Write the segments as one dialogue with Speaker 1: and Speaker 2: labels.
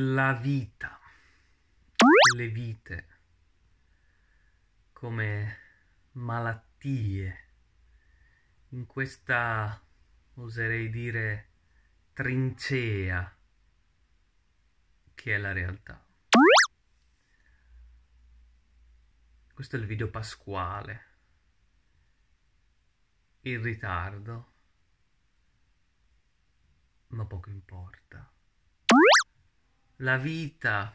Speaker 1: la vita, le vite come malattie in questa oserei dire trincea che è la realtà. Questo è il video pasquale. in ritardo, ma poco importa la vita.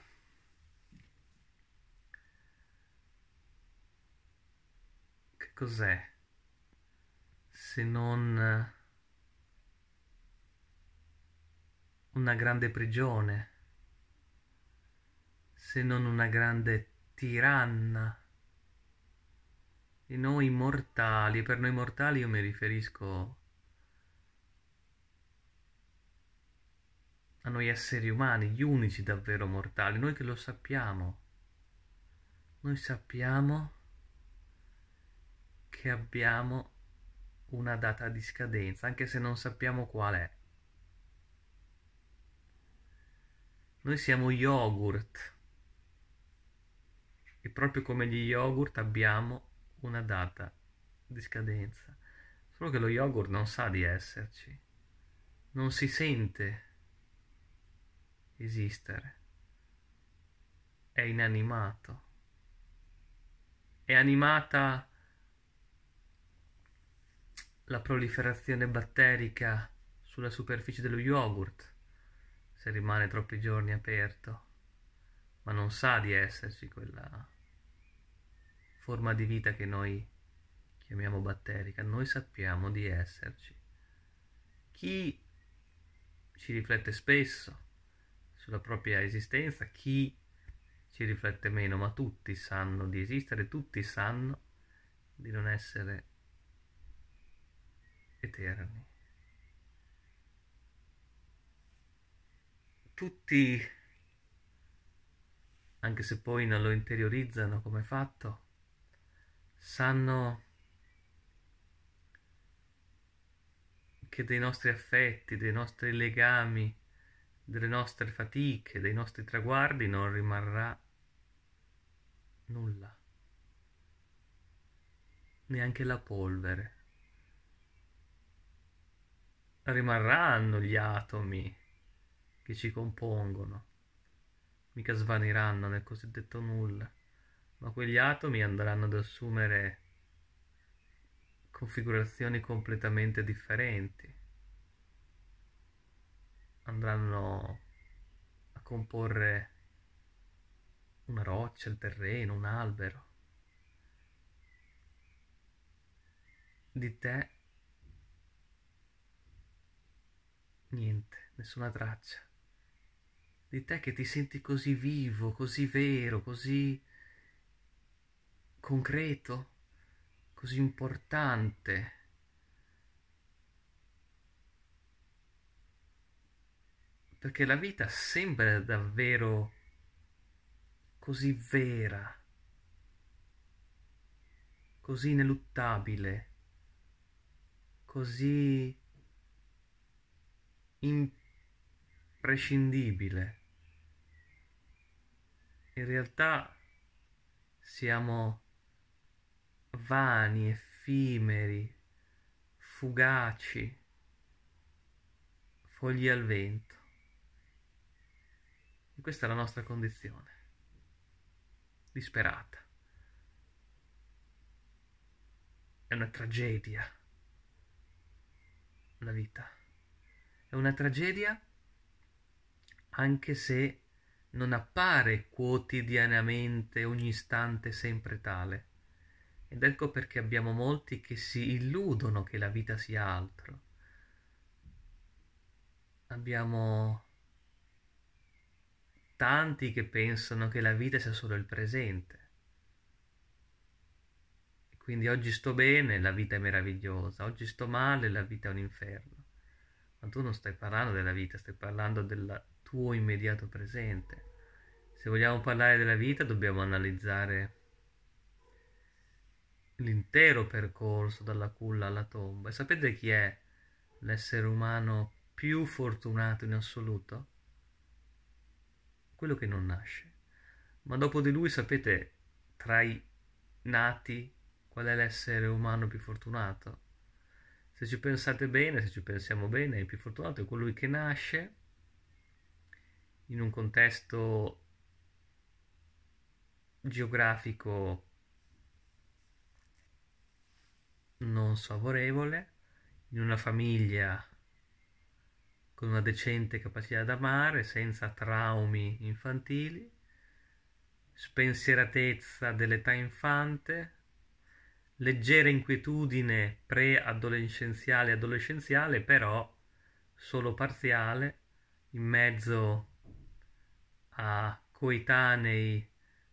Speaker 1: Che cos'è? Se non eh, una grande prigione, se non una grande tiranna. E noi mortali, per noi mortali io mi riferisco a noi esseri umani, gli unici davvero mortali, noi che lo sappiamo. Noi sappiamo che abbiamo una data di scadenza, anche se non sappiamo qual è. Noi siamo yogurt e proprio come gli yogurt abbiamo una data di scadenza, solo che lo yogurt non sa di esserci, non si sente esistere. È inanimato. È animata la proliferazione batterica sulla superficie dello yogurt se rimane troppi giorni aperto, ma non sa di esserci quella forma di vita che noi chiamiamo batterica, noi sappiamo di esserci. Chi ci riflette spesso sulla propria esistenza, chi ci riflette meno, ma tutti sanno di esistere, tutti sanno di non essere eterni. Tutti, anche se poi non lo interiorizzano come fatto, sanno che dei nostri affetti, dei nostri legami, delle nostre fatiche, dei nostri traguardi non rimarrà nulla, neanche la polvere. Rimarranno gli atomi che ci compongono, mica svaniranno nel cosiddetto nulla, ma quegli atomi andranno ad assumere configurazioni completamente differenti andranno a comporre una roccia, il terreno, un albero. Di te niente, nessuna traccia. Di te che ti senti così vivo, così vero, così concreto, così importante. perché la vita sembra davvero così vera, così ineluttabile, così imprescindibile. In realtà siamo vani, effimeri, fugaci, fogli al vento. Questa è la nostra condizione, disperata. È una tragedia, la vita. È una tragedia anche se non appare quotidianamente, ogni istante, sempre tale. Ed ecco perché abbiamo molti che si illudono che la vita sia altro. Abbiamo tanti che pensano che la vita sia solo il presente. Quindi oggi sto bene, la vita è meravigliosa, oggi sto male, la vita è un inferno. Ma tu non stai parlando della vita, stai parlando del tuo immediato presente. Se vogliamo parlare della vita dobbiamo analizzare l'intero percorso dalla culla alla tomba. E sapete chi è l'essere umano più fortunato in assoluto? quello che non nasce. Ma dopo di lui sapete tra i nati qual è l'essere umano più fortunato? Se ci pensate bene, se ci pensiamo bene, il più fortunato è colui che nasce in un contesto geografico non favorevole, in una famiglia con una decente capacità ad amare, senza traumi infantili, spensieratezza dell'età infante, leggera inquietudine pre-adolescenziale e adolescenziale, però solo parziale, in mezzo a coetanei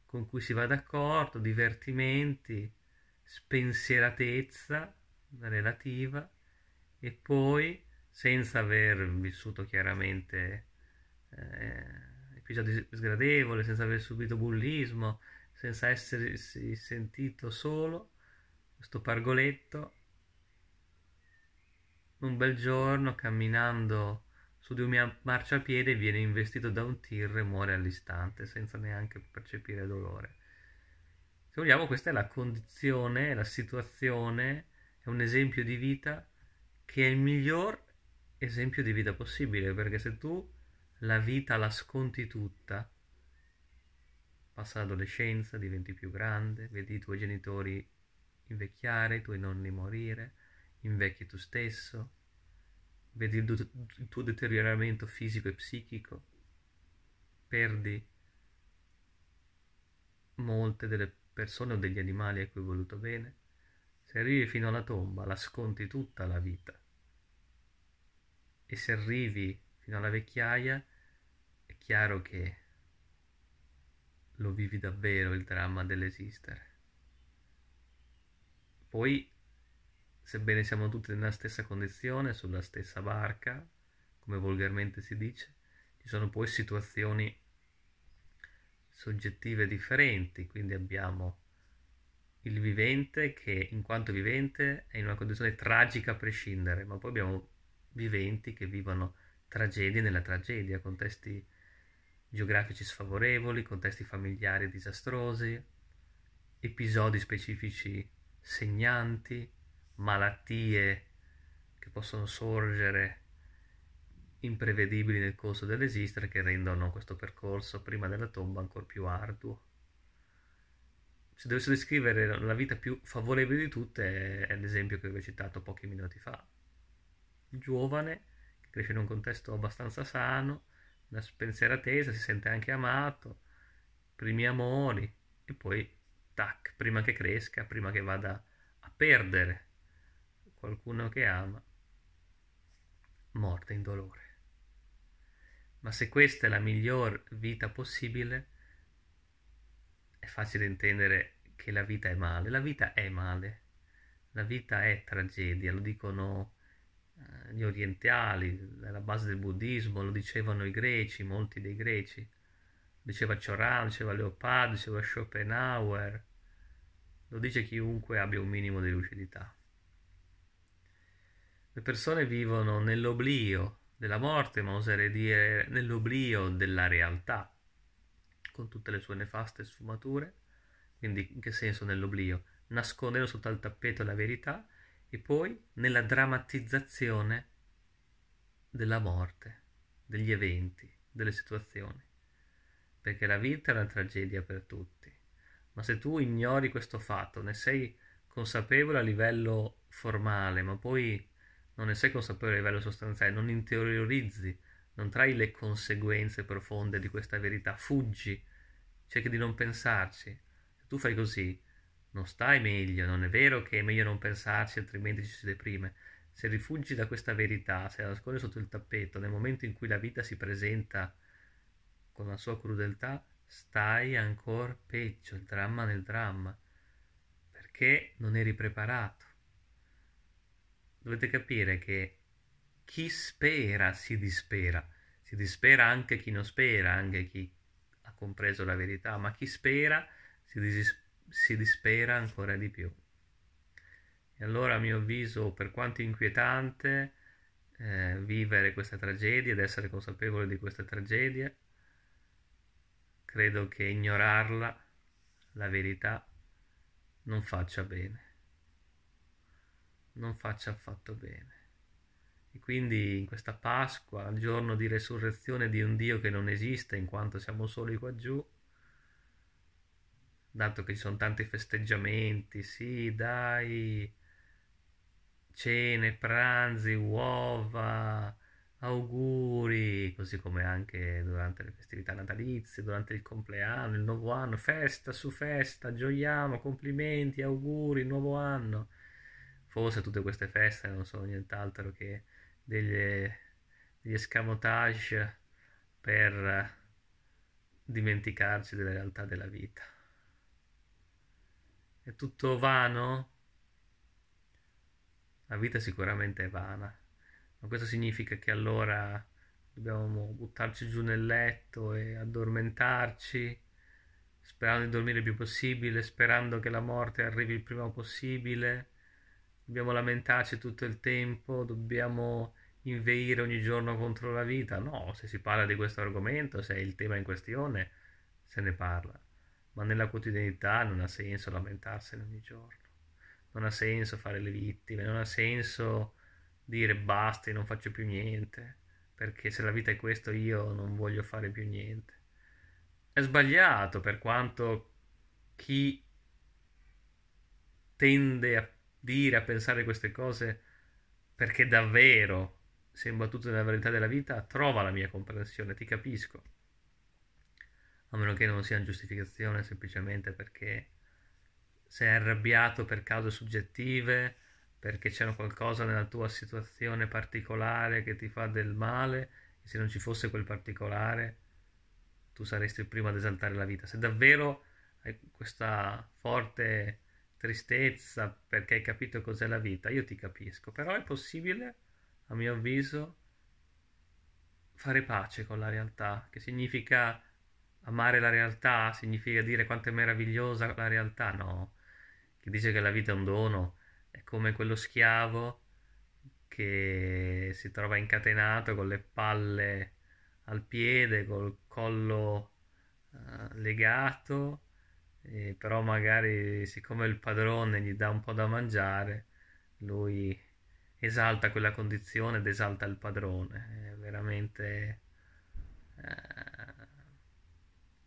Speaker 1: con cui si va d'accordo, divertimenti, spensieratezza relativa e poi senza aver vissuto chiaramente eh, episodi sgradevoli, senza aver subito bullismo, senza essersi sentito solo, questo pargoletto, un bel giorno camminando su di un marciapiede viene investito da un tir e muore all'istante senza neanche percepire dolore. Se vogliamo questa è la condizione, la situazione, è un esempio di vita che è il miglior esempio di vita possibile, perché se tu la vita la sconti tutta, passa l'adolescenza, diventi più grande, vedi i tuoi genitori invecchiare, i tuoi nonni morire, invecchi tu stesso, vedi il, tu- il tuo deterioramento fisico e psichico, perdi molte delle persone o degli animali a cui hai voluto bene, se arrivi fino alla tomba la sconti tutta la vita e se arrivi fino alla vecchiaia è chiaro che lo vivi davvero il dramma dell'esistere. Poi, sebbene siamo tutti nella stessa condizione, sulla stessa barca, come volgarmente si dice, ci sono poi situazioni soggettive differenti, quindi abbiamo il vivente che in quanto vivente è in una condizione tragica a prescindere, ma poi abbiamo viventi che vivono tragedie nella tragedia, contesti geografici sfavorevoli, contesti familiari disastrosi, episodi specifici segnanti, malattie che possono sorgere imprevedibili nel corso dell'esistere che rendono questo percorso prima della tomba ancora più arduo. Se dovessi descrivere la vita più favorevole di tutte è l'esempio che vi ho citato pochi minuti fa, giovane, cresce in un contesto abbastanza sano, una tesa, si sente anche amato, primi amori e poi tac, prima che cresca, prima che vada a perdere qualcuno che ama, morte in dolore. Ma se questa è la miglior vita possibile, è facile intendere che la vita è male. La vita è male, la vita è tragedia, lo dicono eh, gli orientali, la base del buddismo, lo dicevano i greci, molti dei greci. Diceva Choran, diceva Leopard, diceva Schopenhauer, lo dice chiunque abbia un minimo di lucidità. Le persone vivono nell'oblio della morte, ma oserei dire nell'oblio della realtà, con tutte le sue nefaste sfumature. Quindi in che senso nell'oblio? Nascondendo sotto al tappeto la verità e poi nella drammatizzazione della morte, degli eventi, delle situazioni. Perché la vita è una tragedia per tutti. Ma se tu ignori questo fatto, ne sei consapevole a livello formale, ma poi non ne sei consapevole a livello sostanziale, non interiorizzi, non trai le conseguenze profonde di questa verità, fuggi, cerchi di non pensarci. Se tu fai così, non stai meglio, non è vero che è meglio non pensarci, altrimenti ci si deprime. Se rifugi da questa verità, se la nascondi sotto il tappeto, nel momento in cui la vita si presenta con la sua crudeltà, stai ancora peggio, il dramma nel dramma, perché non eri preparato. Dovete capire che chi spera si dispera, si dispera anche chi non spera, anche chi ha compreso la verità, ma chi spera si, dis- si dispera ancora di più. E allora, a mio avviso, per quanto inquietante eh, vivere questa tragedia ed essere consapevole di questa tragedia, credo che ignorarla, la verità, non faccia bene. Non faccia affatto bene. E quindi in questa Pasqua, il giorno di resurrezione di un Dio che non esiste in quanto siamo soli qua giù, dato che ci sono tanti festeggiamenti, sì, dai, cene, pranzi, uova, auguri, così come anche durante le festività natalizie, durante il compleanno, il nuovo anno, festa su festa, gioiamo, complimenti, auguri, nuovo anno. Forse tutte queste feste non sono nient'altro che degli, degli escamotage per dimenticarci della realtà della vita. È tutto vano? La vita sicuramente è vana, ma questo significa che allora dobbiamo buttarci giù nel letto e addormentarci, sperando di dormire il più possibile, sperando che la morte arrivi il prima possibile, dobbiamo lamentarci tutto il tempo, dobbiamo inveire ogni giorno contro la vita. No, se si parla di questo argomento, se è il tema in questione, se ne parla ma nella quotidianità non ha senso lamentarsene ogni giorno, non ha senso fare le vittime, non ha senso dire basta e non faccio più niente, perché se la vita è questo io non voglio fare più niente. È sbagliato per quanto chi tende a dire, a pensare queste cose perché davvero si è imbattuto nella verità della vita, trova la mia comprensione, ti capisco a meno che non sia una giustificazione semplicemente perché sei arrabbiato per cause soggettive, perché c'era qualcosa nella tua situazione particolare che ti fa del male, e se non ci fosse quel particolare tu saresti il primo ad esaltare la vita. Se davvero hai questa forte tristezza perché hai capito cos'è la vita, io ti capisco, però è possibile, a mio avviso, fare pace con la realtà, che significa amare la realtà significa dire quanto è meravigliosa la realtà, no. Chi dice che la vita è un dono è come quello schiavo che si trova incatenato con le palle al piede, col collo uh, legato, però magari siccome il padrone gli dà un po' da mangiare, lui esalta quella condizione ed esalta il padrone. È veramente... Uh,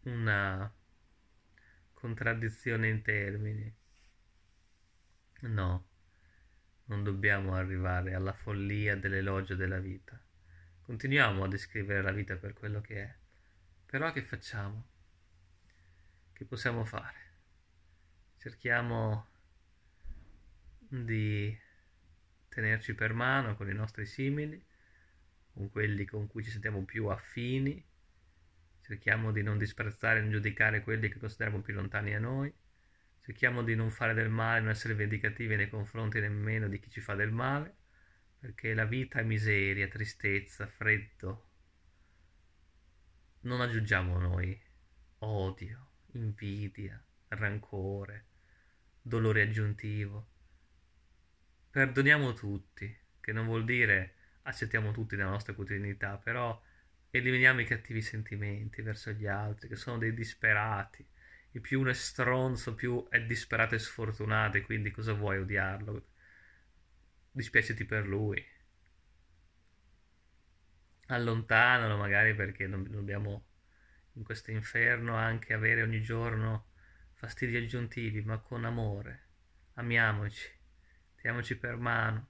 Speaker 1: una contraddizione in termini. No, non dobbiamo arrivare alla follia dell'elogio della vita. Continuiamo a descrivere la vita per quello che è. Però che facciamo? Che possiamo fare? Cerchiamo di tenerci per mano con i nostri simili, con quelli con cui ci sentiamo più affini cerchiamo di non disprezzare e non giudicare quelli che consideriamo più lontani a noi, cerchiamo di non fare del male, non essere vendicativi nei confronti nemmeno di chi ci fa del male, perché la vita è miseria, tristezza, freddo. Non aggiungiamo noi odio, invidia, rancore, dolore aggiuntivo. Perdoniamo tutti, che non vuol dire accettiamo tutti nella nostra quotidianità, però eliminiamo i cattivi sentimenti verso gli altri, che sono dei disperati. E più uno è stronzo, più è disperato e sfortunato, e quindi cosa vuoi odiarlo? Dispiaciti per lui. Allontanalo magari perché dobbiamo in questo inferno anche avere ogni giorno fastidi aggiuntivi, ma con amore. Amiamoci, teniamoci per mano,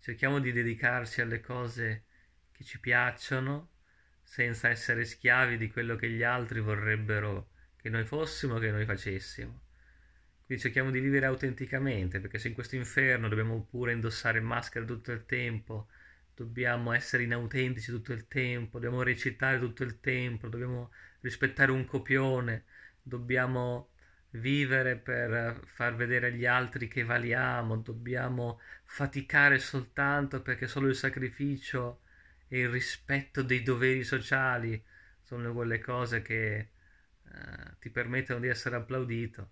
Speaker 1: cerchiamo di dedicarci alle cose che ci piacciono senza essere schiavi di quello che gli altri vorrebbero che noi fossimo, che noi facessimo. Quindi cerchiamo di vivere autenticamente, perché se in questo inferno dobbiamo pure indossare maschere tutto il tempo, dobbiamo essere inautentici tutto il tempo, dobbiamo recitare tutto il tempo, dobbiamo rispettare un copione, dobbiamo vivere per far vedere agli altri che valiamo, dobbiamo faticare soltanto perché solo il sacrificio e il rispetto dei doveri sociali sono quelle cose che eh, ti permettono di essere applaudito.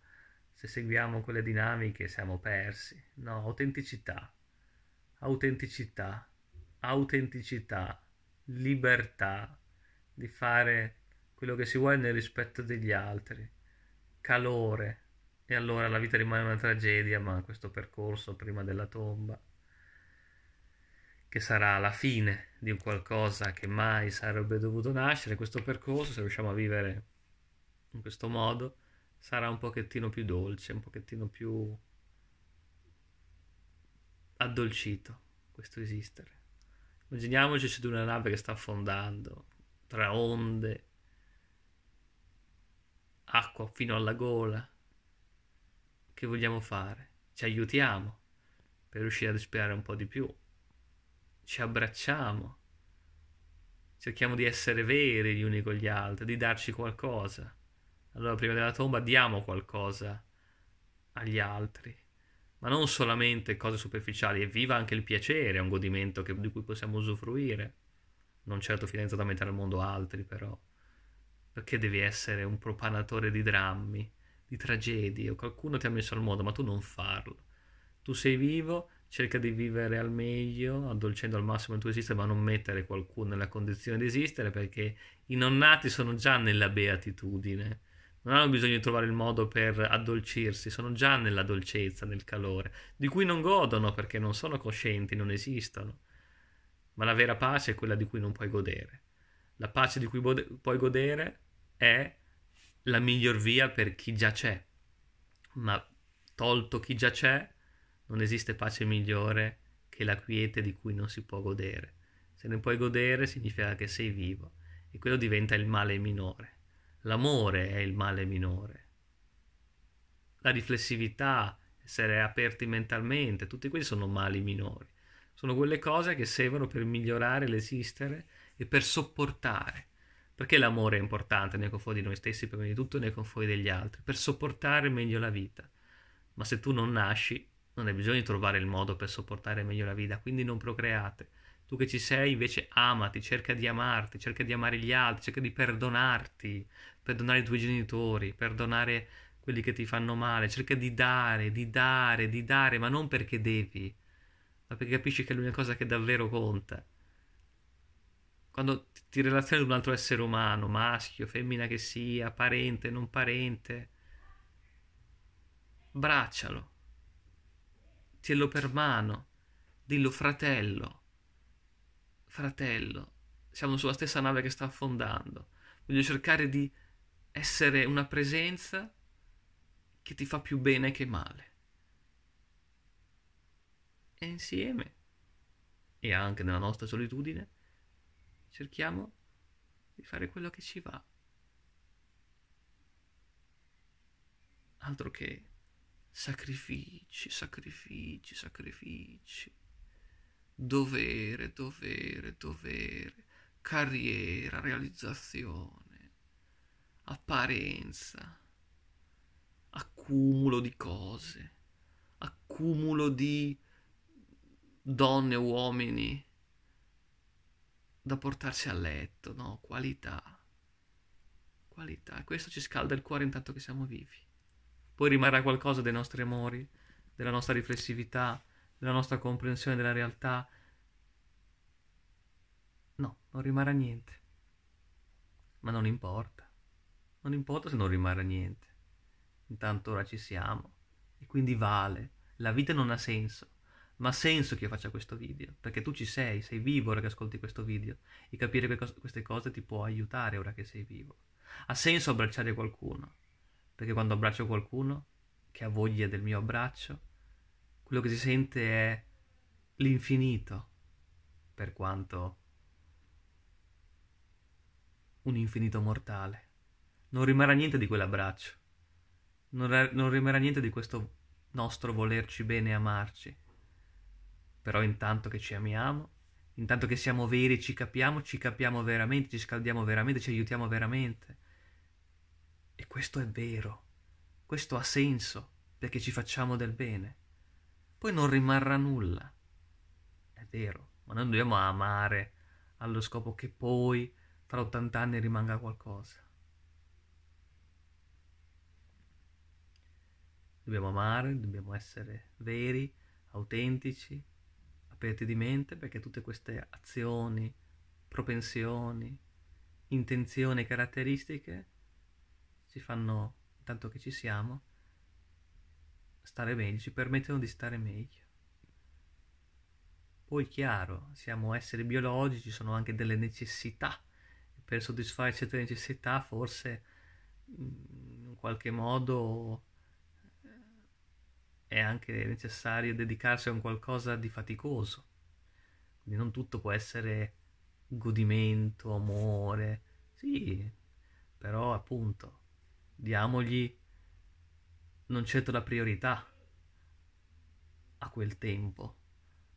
Speaker 1: Se seguiamo quelle dinamiche siamo persi. No, autenticità, autenticità, autenticità, libertà di fare quello che si vuole nel rispetto degli altri, calore. E allora la vita rimane una tragedia, ma questo percorso prima della tomba che sarà la fine di un qualcosa che mai sarebbe dovuto nascere, questo percorso, se riusciamo a vivere in questo modo, sarà un pochettino più dolce, un pochettino più addolcito questo esistere. Immaginiamoci su di una nave che sta affondando, tra onde, acqua fino alla gola. Che vogliamo fare? Ci aiutiamo per riuscire a respirare un po' di più, ci abbracciamo, cerchiamo di essere veri gli uni con gli altri, di darci qualcosa. Allora prima della tomba diamo qualcosa agli altri, ma non solamente cose superficiali, e viva anche il piacere, è un godimento che, di cui possiamo usufruire, non certo finendo da mettere al mondo altri però, perché devi essere un propanatore di drammi, di tragedie, o qualcuno ti ha messo al mondo, ma tu non farlo. Tu sei vivo cerca di vivere al meglio, addolcendo al massimo il tuo esistere, ma non mettere qualcuno nella condizione di esistere, perché i nonnati sono già nella beatitudine, non hanno bisogno di trovare il modo per addolcirsi, sono già nella dolcezza, nel calore, di cui non godono perché non sono coscienti, non esistono. Ma la vera pace è quella di cui non puoi godere. La pace di cui bod- puoi godere è la miglior via per chi già c'è, ma tolto chi già c'è, non esiste pace migliore che la quiete di cui non si può godere. Se ne puoi godere significa che sei vivo e quello diventa il male minore. L'amore è il male minore. La riflessività, essere aperti mentalmente, tutti questi sono mali minori. Sono quelle cose che servono per migliorare l'esistere e per sopportare. Perché l'amore è importante nei confronti di noi stessi, prima di tutto nei confronti degli altri, per sopportare meglio la vita. Ma se tu non nasci, non hai bisogno di trovare il modo per sopportare meglio la vita, quindi non procreate. Tu che ci sei invece amati, cerca di amarti, cerca di amare gli altri, cerca di perdonarti, perdonare i tuoi genitori, perdonare quelli che ti fanno male, cerca di dare, di dare, di dare, ma non perché devi, ma perché capisci che è l'unica cosa che davvero conta. Quando ti relazioni ad un altro essere umano, maschio, femmina che sia, parente, non parente, braccialo tiello per mano, dillo fratello, fratello, siamo sulla stessa nave che sta affondando, voglio cercare di essere una presenza che ti fa più bene che male. E insieme, e anche nella nostra solitudine, cerchiamo di fare quello che ci va. Altro che sacrifici, sacrifici, sacrifici, dovere, dovere, dovere, carriera, realizzazione, apparenza, accumulo di cose, accumulo di donne, uomini da portarsi a letto, no? Qualità. Qualità. E questo ci scalda il cuore intanto che siamo vivi poi rimarrà qualcosa dei nostri amori, della nostra riflessività, della nostra comprensione della realtà. No, non rimarrà niente. Ma non importa. Non importa se non rimarrà niente. Intanto ora ci siamo. E quindi vale. La vita non ha senso. Ma ha senso che io faccia questo video. Perché tu ci sei, sei vivo ora che ascolti questo video. E capire que- queste cose ti può aiutare ora che sei vivo. Ha senso abbracciare qualcuno perché quando abbraccio qualcuno che ha voglia del mio abbraccio, quello che si sente è l'infinito, per quanto un infinito mortale. Non rimarrà niente di quell'abbraccio, non, non rimarrà niente di questo nostro volerci bene e amarci. Però intanto che ci amiamo, intanto che siamo veri, ci capiamo, ci capiamo veramente, ci scaldiamo veramente, ci aiutiamo veramente e questo è vero, questo ha senso perché ci facciamo del bene. Poi non rimarrà nulla. È vero, ma noi dobbiamo amare allo scopo che poi tra 80 anni rimanga qualcosa. Dobbiamo amare, dobbiamo essere veri, autentici, aperti di mente perché tutte queste azioni, propensioni, intenzioni, caratteristiche ci fanno, tanto che ci siamo, stare meglio, ci permettono di stare meglio. Poi chiaro, siamo esseri biologici, ci sono anche delle necessità. Per soddisfare certe necessità forse mm, in qualche modo eh, è anche necessario dedicarsi a un qualcosa di faticoso. Quindi non tutto può essere godimento, amore, sì, però appunto diamogli non certo la priorità a quel tempo,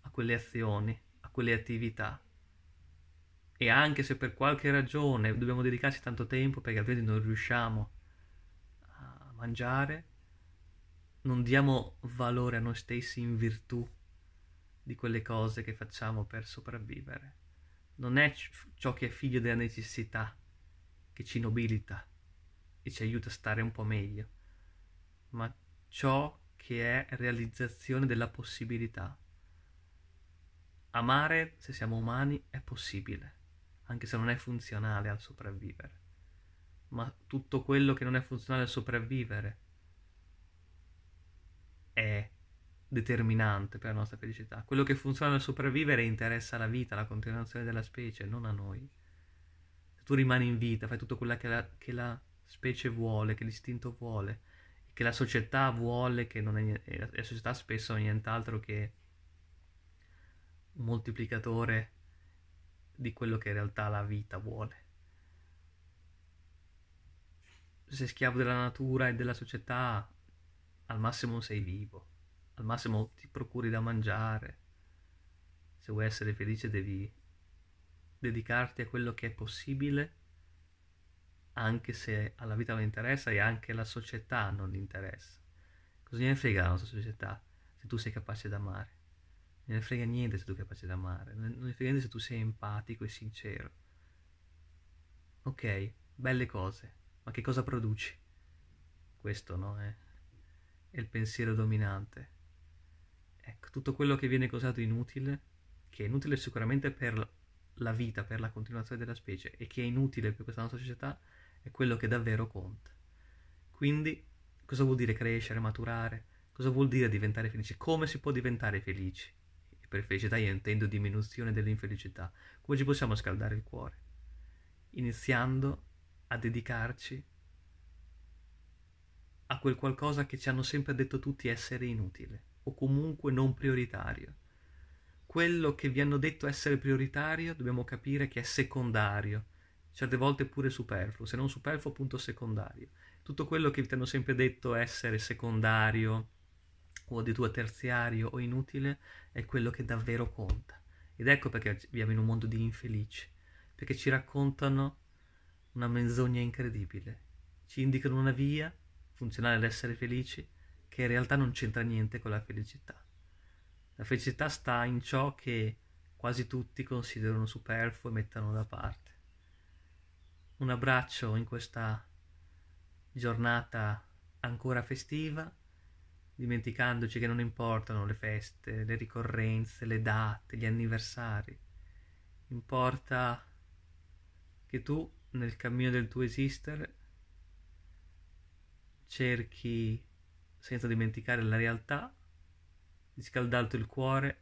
Speaker 1: a quelle azioni, a quelle attività. E anche se per qualche ragione dobbiamo dedicarci tanto tempo perché altrimenti non riusciamo a mangiare, non diamo valore a noi stessi in virtù di quelle cose che facciamo per sopravvivere. Non è ciò che è figlio della necessità che ci nobilita e ci aiuta a stare un po' meglio, ma ciò che è realizzazione della possibilità. Amare, se siamo umani, è possibile, anche se non è funzionale al sopravvivere. Ma tutto quello che non è funzionale al sopravvivere è determinante per la nostra felicità. Quello che funziona al sopravvivere interessa alla vita, alla continuazione della specie, non a noi. Se tu rimani in vita, fai tutto quello che la, che la specie vuole, che l'istinto vuole, che la società vuole, che non è, e la società spesso è nient'altro che un moltiplicatore di quello che in realtà la vita vuole. Se Sei schiavo della natura e della società, al massimo sei vivo, al massimo ti procuri da mangiare. Se vuoi essere felice devi dedicarti a quello che è possibile anche se alla vita non interessa e anche la società non interessa. Cosa gliene frega la nostra società se tu sei capace d'amare? Non ne frega niente se tu sei capace d'amare, non ne frega niente se tu sei empatico e sincero. Ok, belle cose, ma che cosa produci? Questo, no? È, eh? è il pensiero dominante. Ecco, tutto quello che viene causato inutile, che è inutile sicuramente per la vita, per la continuazione della specie, e che è inutile per questa nostra società, è quello che davvero conta. Quindi, cosa vuol dire crescere, maturare? Cosa vuol dire diventare felici? Come si può diventare felici? E per felicità io intendo diminuzione dell'infelicità. Come ci possiamo scaldare il cuore? Iniziando a dedicarci a quel qualcosa che ci hanno sempre detto tutti essere inutile o comunque non prioritario. Quello che vi hanno detto essere prioritario dobbiamo capire che è secondario, certe volte pure superfluo, se non superfluo appunto secondario. Tutto quello che ti hanno sempre detto essere secondario o addirittura terziario o inutile è quello che davvero conta. Ed ecco perché viviamo in un mondo di infelici, perché ci raccontano una menzogna incredibile, ci indicano una via funzionale all'essere felici che in realtà non c'entra niente con la felicità. La felicità sta in ciò che quasi tutti considerano superfluo e mettono da parte un abbraccio in questa giornata ancora festiva, dimenticandoci che non importano le feste, le ricorrenze, le date, gli anniversari. Importa che tu, nel cammino del tuo esistere, cerchi, senza dimenticare la realtà, di scaldarti il cuore,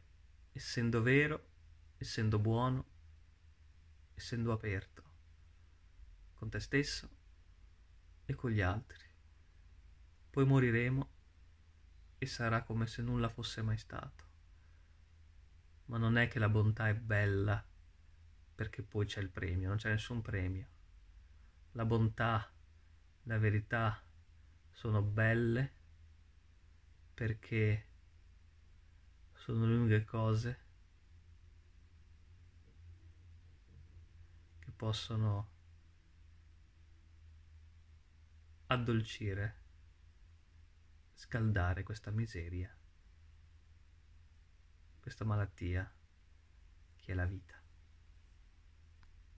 Speaker 1: essendo vero, essendo buono, essendo aperto con te stesso e con gli altri. Poi moriremo e sarà come se nulla fosse mai stato. Ma non è che la bontà è bella perché poi c'è il premio, non c'è nessun premio. La bontà, la verità sono belle perché sono le uniche cose che possono addolcire, scaldare questa miseria, questa malattia che è la vita.